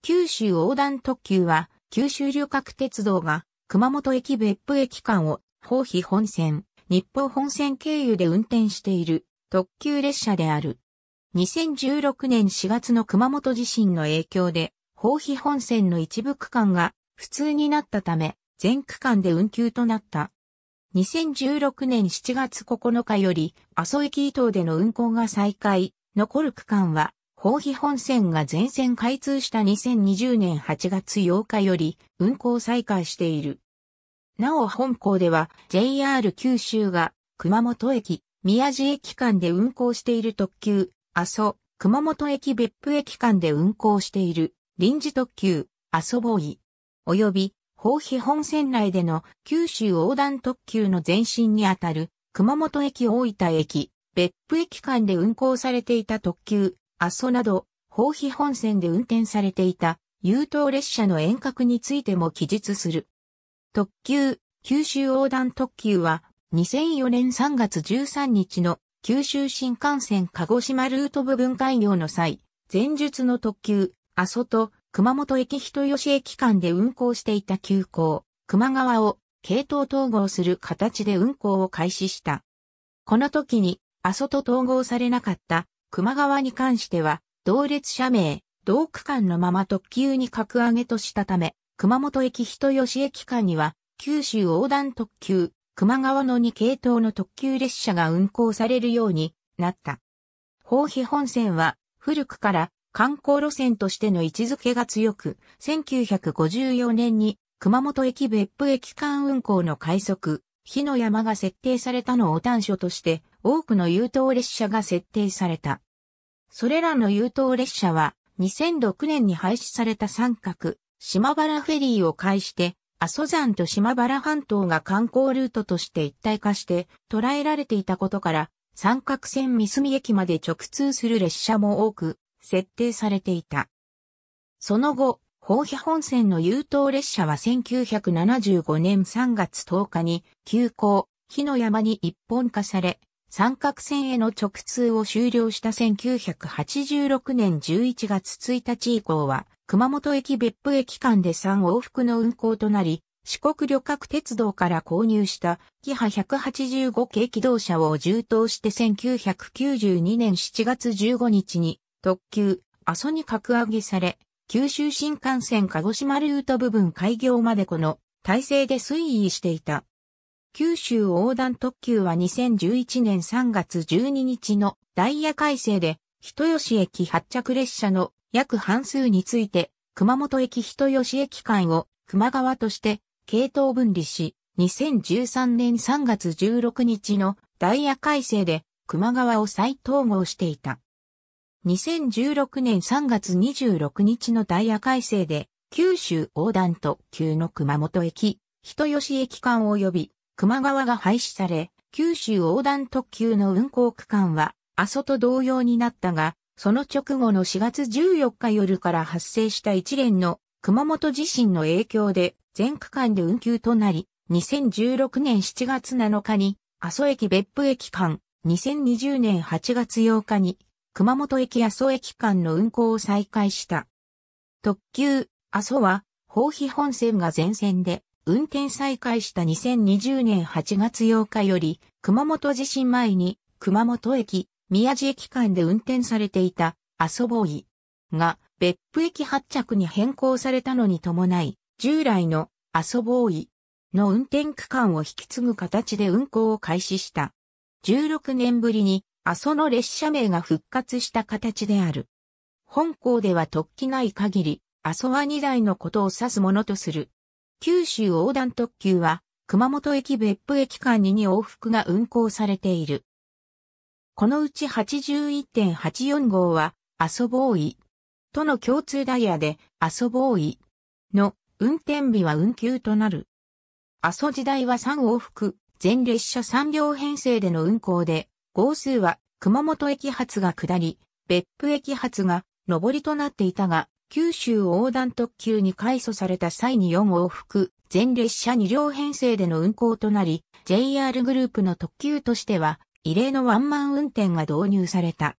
九州横断特急は、九州旅客鉄道が、熊本駅別府駅間を、宝肥本線、日報本線経由で運転している、特急列車である。2016年4月の熊本地震の影響で、宝肥本線の一部区間が、普通になったため、全区間で運休となった。2016年7月9日より、阿蘇駅伊東での運行が再開、残る区間は、宝庇本線が全線開通した2020年8月8日より運行再開している。なお本校では JR 九州が熊本駅、宮地駅間で運行している特急、阿蘇、熊本駅別府駅間で運行している臨時特急、阿蘇ボーイ、及び宝庇本線内での九州横断特急の前身にあたる熊本駅大分駅、別府駅間で運行されていた特急、阿蘇など、宝庇本線で運転されていた、優等列車の遠隔についても記述する。特急、九州横断特急は、2004年3月13日の九州新幹線鹿児島ルート部分開業の際、前述の特急、阿蘇と熊本駅人吉駅間で運行していた急行、熊川を系統統合する形で運行を開始した。この時に阿蘇と統合されなかった熊川に関しては、同列社名、同区間のまま特急に格上げとしたため、熊本駅人吉駅間には、九州横断特急、熊川の2系統の特急列車が運行されるようになった。宝庇本線は、古くから観光路線としての位置づけが強く、1954年に熊本駅別府駅間運行の快速、火の山が設定されたのを端緒として、多くの優等列車が設定された。それらの優等列車は2006年に廃止された三角、島原フェリーを介して、阿蘇山と島原半島が観光ルートとして一体化して捉えられていたことから、三角線三隅駅まで直通する列車も多く設定されていた。その後、宝飛本線の優等列車は1975年3月10日に急行、火の山に一本化され、三角線への直通を終了した1986年11月1日以降は、熊本駅別府駅間で3往復の運行となり、四国旅客鉄道から購入したキハ185系機動車を充当して1992年7月15日に特急阿蘇に格上げされ、九州新幹線鹿児島ルート部分開業までこの体制で推移していた。九州横断特急は2011年3月12日のダイヤ改正で、人吉駅発着列車の約半数について、熊本駅人吉駅間を熊川として系統分離し、2013年3月16日のダイヤ改正で熊川を再統合していた。2016年3月26日のダイヤ改正で、九州横断特急の熊本駅、人吉駅間及び熊川が廃止され、九州横断特急の運行区間は、阿蘇と同様になったが、その直後の4月14日夜から発生した一連の熊本地震の影響で全区間で運休となり、2016年7月7日に阿蘇駅別府駅間、2020年8月8日に熊本駅阿蘇駅間の運行を再開した。特急阿蘇は、宝庇本線が全線で、運転再開した2020年8月8日より、熊本地震前に、熊本駅、宮地駅間で運転されていた、ボぼいが、別府駅発着に変更されたのに伴い、従来のボぼいの運転区間を引き継ぐ形で運行を開始した。16年ぶりに、阿蘇の列車名が復活した形である。本校では突起ない限り、阿蘇は2台のことを指すものとする。九州横断特急は、熊本駅別府駅間に2往復が運行されている。このうち81.84号は、阿蘇ボーイとの共通ダイヤで、阿蘇ボーイの運転日は運休となる。阿蘇時代は3往復、全列車3両編成での運行で、号数は熊本駅発が下り、別府駅発が上りとなっていたが、九州横断特急に改組された際に4往復、全列車2両編成での運行となり、JR グループの特急としては、異例のワンマン運転が導入された。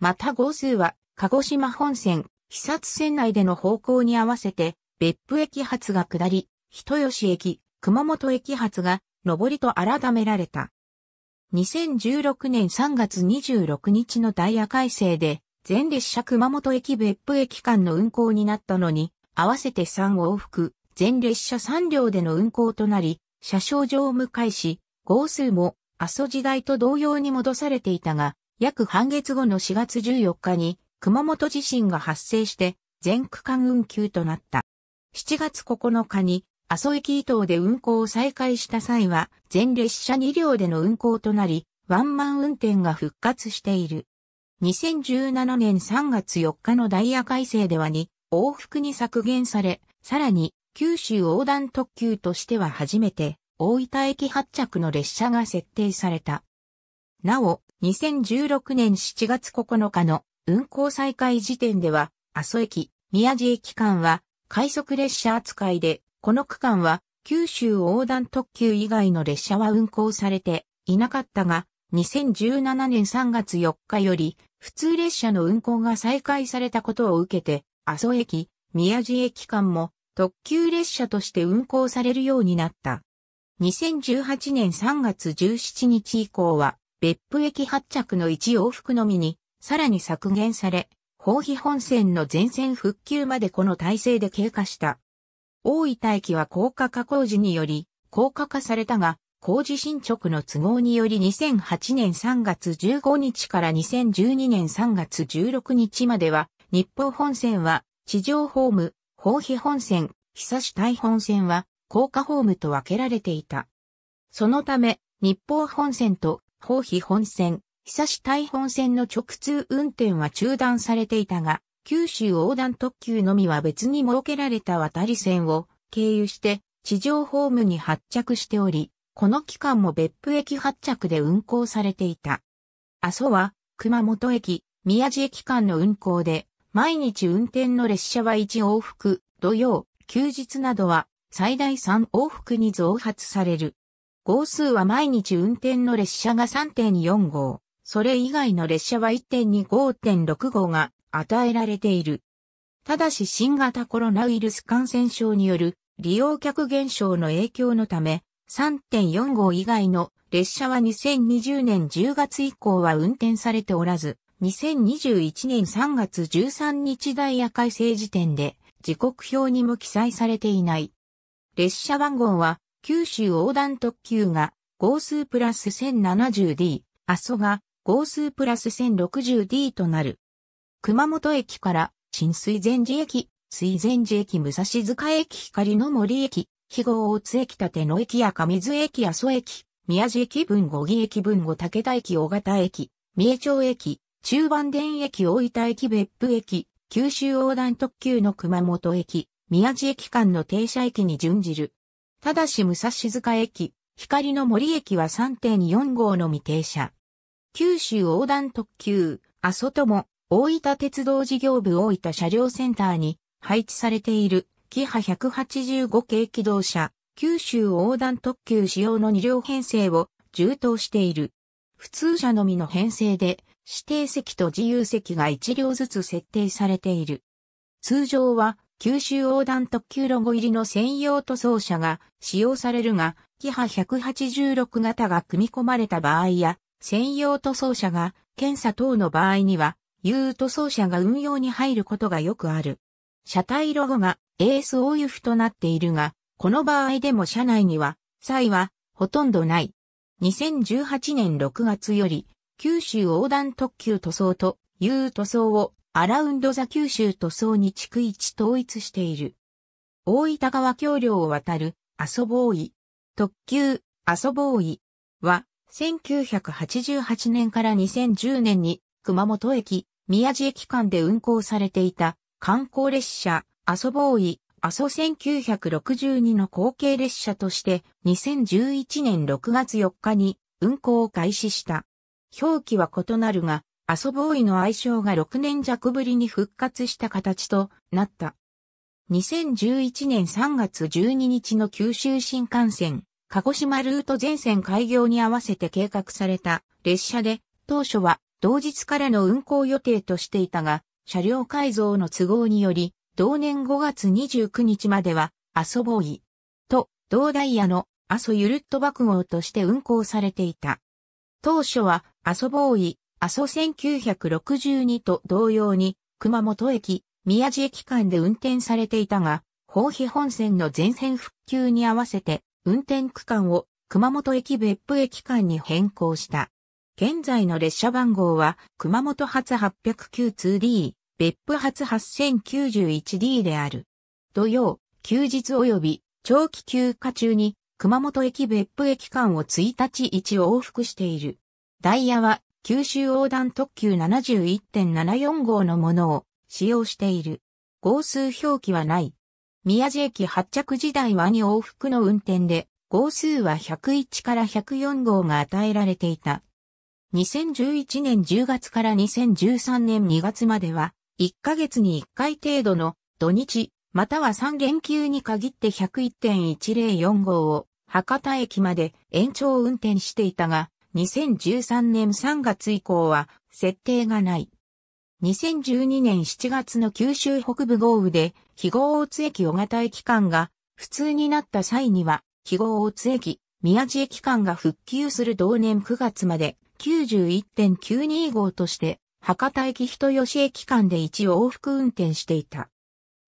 また号数は、鹿児島本線、肥薩線内での方向に合わせて、別府駅発が下り、人吉駅、熊本駅発が、上りと改められた。2016年3月26日のダイヤ改正で、全列車熊本駅別府駅間の運行になったのに、合わせて3往復、全列車3両での運行となり、車掌上を迎えし、号数も阿蘇時代と同様に戻されていたが、約半月後の4月14日に熊本地震が発生して全区間運休となった。7月9日に阿蘇駅伊東で運行を再開した際は全列車2両での運行となり、ワンマン運転が復活している。2017年3月4日のダイヤ改正ではに往復に削減され、さらに九州横断特急としては初めて大分駅発着の列車が設定された。なお、2016年7月9日の運行再開時点では、阿蘇駅、宮地駅間は快速列車扱いで、この区間は九州横断特急以外の列車は運行されていなかったが、2017年3月4日より、普通列車の運行が再開されたことを受けて、阿蘇駅、宮地駅間も特急列車として運行されるようになった。2018年3月17日以降は、別府駅発着の1往復のみに、さらに削減され、宝庇本線の全線復旧までこの体制で経過した。大分駅は高架化工事により、高架化されたが、工事進捗の都合により2008年3月15日から2012年3月16日までは、日報本線は地上ホーム、宝庇本線、久し大本線は高架ホームと分けられていた。そのため、日報本線と宝庇本線、久し大本線の直通運転は中断されていたが、九州横断特急のみは別に設けられた渡り線を経由して地上ホームに発着しており、この期間も別府駅発着で運行されていた。阿蘇は、熊本駅、宮地駅間の運行で、毎日運転の列車は1往復、土曜、休日などは最大3往復に増発される。号数は毎日運転の列車が3.4号、それ以外の列車は1.25.6号が与えられている。ただし新型コロナウイルス感染症による利用客減少の影響のため、3.4号以外の列車は2020年10月以降は運転されておらず、2021年3月13日ダイヤ改正時点で時刻表にも記載されていない。列車番号は九州横断特急が号数プラス 1070D、阿蘇が号数プラス 1060D となる。熊本駅から新水前寺駅、水前寺駅武蔵塚駅光の森駅、肥後大津駅立野駅や上津駅阿蘇駅、宮地駅分五義駅分五武田駅尾型駅、三重町駅、中盤電駅大分駅別府駅、九州横断特急の熊本駅、宮地駅間の停車駅に準じる。ただし武蔵塚駅、光の森駅は3.4号の未停車。九州横断特急、阿蘇とも、大分鉄道事業部大分車両センターに配置されているキハ185系機動車、九州横断特急仕様の2両編成を充当している。普通車のみの編成で、指定席と自由席が1両ずつ設定されている。通常は、九州横断特急ロゴ入りの専用塗装車が使用されるが、キハ186型が組み込まれた場合や、専用塗装車が検査等の場合には、有塗装車が運用に入ることがよくある。車体ロゴが ASOUF となっているが、この場合でも車内には、際はほとんどない。2018年6月より、九州横断特急塗装という塗装をアラウンドザ九州塗装に逐一統一している。大分川橋梁を渡るアソボーイ、特急アソボーイは1988年から2010年に熊本駅、宮地駅間で運行されていた観光列車、阿蘇ボーイ、阿蘇1962の後継列車として2011年6月4日に運行を開始した。表記は異なるが、阿蘇ボーイの愛称が6年弱ぶりに復活した形となった。2011年3月12日の九州新幹線、鹿児島ルート全線開業に合わせて計画された列車で、当初は同日からの運行予定としていたが、車両改造の都合により、同年5月29日までは、阿蘇ボーイと同ダイヤの阿蘇ゆるっと爆号として運行されていた。当初は阿蘇ボーイ、阿蘇1962と同様に、熊本駅、宮地駅間で運転されていたが、宝庇本線の全線復旧に合わせて、運転区間を熊本駅別府駅間に変更した。現在の列車番号は、熊本発 809-2D、別府発 8091D である。土曜、休日及び長期休暇中に熊本駅別府駅間を1日1往復している。ダイヤは九州横断特急71.74号のものを使用している。号数表記はない。宮地駅発着時代は2往復の運転で、号数は101から104号が与えられていた。2011年10月から2013年2月までは、1ヶ月に1回程度の土日、または3連休に限って101.104号を博多駅まで延長運転していたが、2013年3月以降は設定がない。2012年7月の九州北部豪雨で、肥後大津駅小型駅間が普通になった際には、肥後大津駅、宮地駅間が復旧する同年9月まで9 1 9 2号として博多駅人吉駅間で一往復運転していた。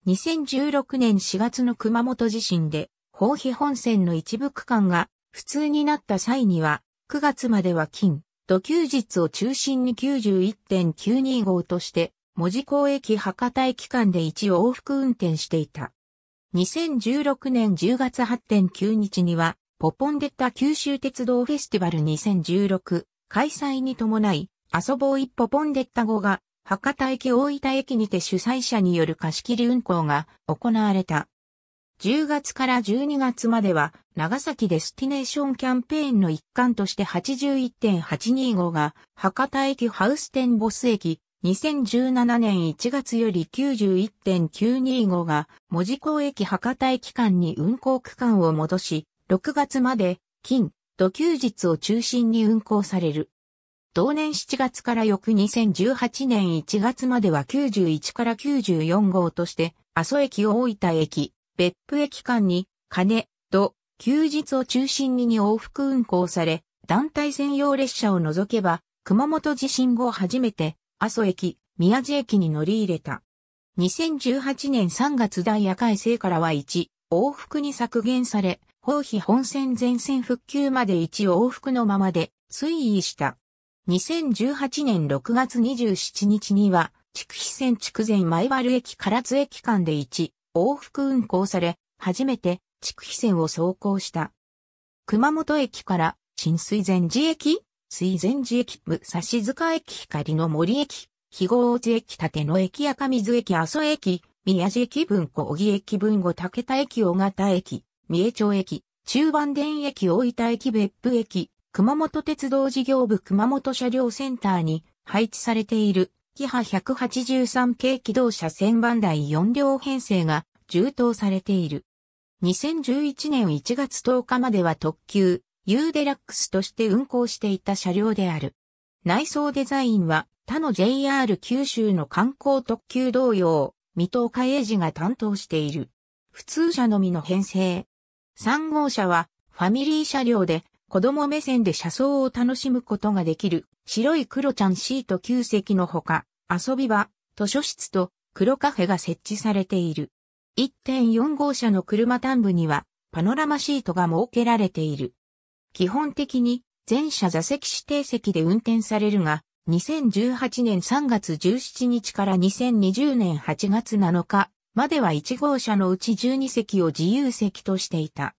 2016年4月の熊本地震で、宝庇本線の一部区間が普通になった際には、9月までは金、土休日を中心に91.92号として、文字港駅博多駅間で一往復運転していた。2016年10月8.9日には、ポポンデッタ九州鉄道フェスティバル2016開催に伴い、遊ぼう一歩ポンデッタ号が、博多駅大分駅にて主催者による貸し切り運行が行われた。10月から12月までは、長崎デスティネーションキャンペーンの一環として81.825が、博多駅ハウステンボス駅、2017年1月より91.925が、文字港駅博多駅間に運行区間を戻し、6月まで、金、土休日を中心に運行される。同年7月から翌2018年1月までは91から94号として、阿蘇駅を大分駅、別府駅間に、金、土、休日を中心に2往復運行され、団体専用列車を除けば、熊本地震後初めて、阿蘇駅、宮地駅に乗り入れた。2018年3月ダイヤ改正からは1、往復に削減され、包皮本線全線復旧まで1往復のままで推移した。2018年6月27日には、筑肥線筑前前原駅唐津駅間で1往復運行され、初めて筑肥線を走行した。熊本駅から新水前寺駅、水前寺駅、武蔵塚駅、光の森駅、肥後大津駅、立野駅、赤水駅、阿蘇駅、宮地駅文庫、小木駅文庫、武田駅、小型駅、三重町駅、中盤田駅、大分駅、別府駅、熊本鉄道事業部熊本車両センターに配置されている、キハ183系機動車1000番台4両編成が充当されている。2011年1月10日までは特急、U デラックスとして運行していた車両である。内装デザインは他の JR 九州の観光特急同様、水戸岡英治が担当している。普通車のみの編成。3号車はファミリー車両で子供目線で車窓を楽しむことができる、白い黒ちゃんシート9席のほか、遊び場、図書室と黒カフェが設置されている。1.4号車の車端部には、パノラマシートが設けられている。基本的に、全車座席指定席で運転されるが、2018年3月17日から2020年8月7日までは1号車のうち12席を自由席としていた。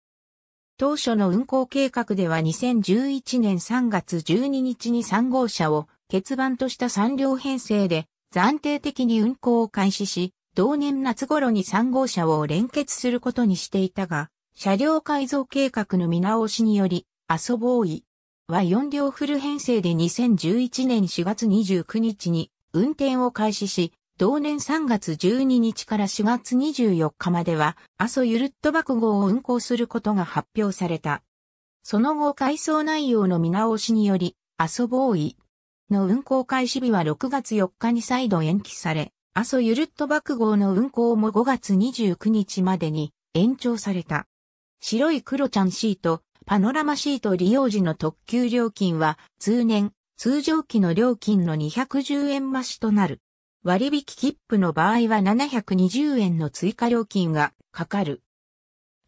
当初の運行計画では2011年3月12日に3号車を欠番とした3両編成で暫定的に運行を開始し、同年夏頃に3号車を連結することにしていたが、車両改造計画の見直しにより、アソボーイは4両フル編成で2011年4月29日に運転を開始し、同年3月12日から4月24日までは、阿蘇ゆるっと爆号を運行することが発表された。その後改装内容の見直しにより、阿蘇ボーイの運行開始日は6月4日に再度延期され、阿蘇ゆるっと爆号の運行も5月29日までに延長された。白い黒ちゃんシート、パノラマシート利用時の特急料金は通年、通常期の料金の210円増しとなる。割引切符の場合は720円の追加料金がかかる。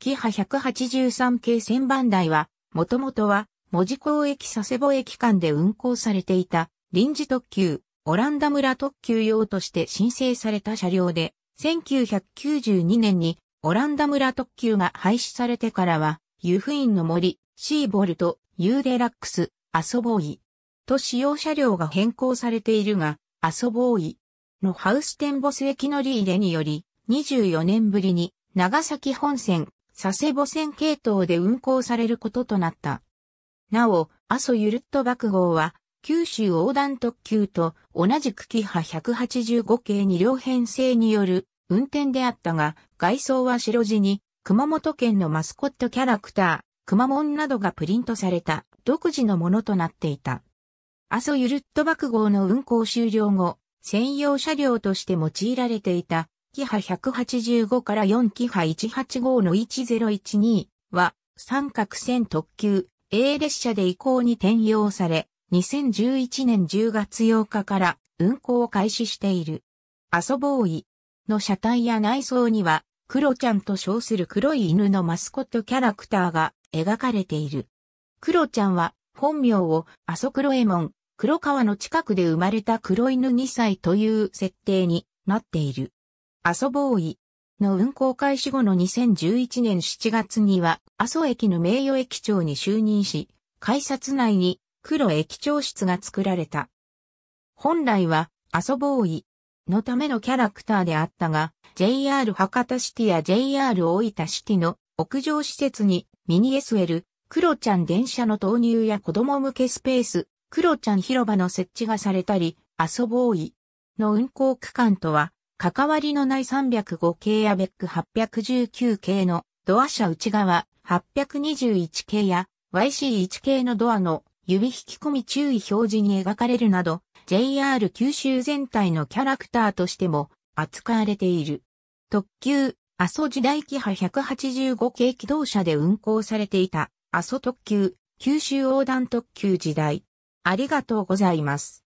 キハ183系1000番台は、もともとは、文字港駅佐世保駅間で運行されていた臨時特急、オランダ村特急用として申請された車両で、1992年にオランダ村特急が廃止されてからは、湯布院の森、シーボルト、ユーデラックス、アソボーイと使用車両が変更されているが、アソボーイのハウステンボス駅乗り入れにより、24年ぶりに長崎本線、佐世保線系統で運行されることとなった。なお、阿蘇ゆるっと爆号は、九州横断特急と同じくキハ185系2両編成による運転であったが、外装は白地に、熊本県のマスコットキャラクター、熊門などがプリントされた独自のものとなっていた。阿蘇ゆるっと爆号の運行終了後、専用車両として用いられていた、キハ185から4キハ185の1012は、三角線特急 A 列車で移行に転用され、2011年10月8日から運行を開始している。アソボーイの車体や内装には、クロちゃんと称する黒い犬のマスコットキャラクターが描かれている。クロちゃんは本名をアソクロエモン、黒川の近くで生まれた黒犬2歳という設定になっている。阿蘇ボーイの運行開始後の2011年7月には阿蘇駅の名誉駅長に就任し、改札内に黒駅長室が作られた。本来は阿蘇ボーイのためのキャラクターであったが、JR 博多シティや JR 大分シティの屋上施設にミニ SL、黒ちゃん電車の投入や子供向けスペース、クロちゃん広場の設置がされたり、遊ぼういの運行区間とは、関わりのない305系やベック819系のドア車内側821系や YC1 系のドアの指引き込み注意表示に描かれるなど、JR 九州全体のキャラクターとしても扱われている。特急、阿蘇時代機派185系機動車で運行されていた、阿蘇特急、九州横断特急時代。ありがとうございます。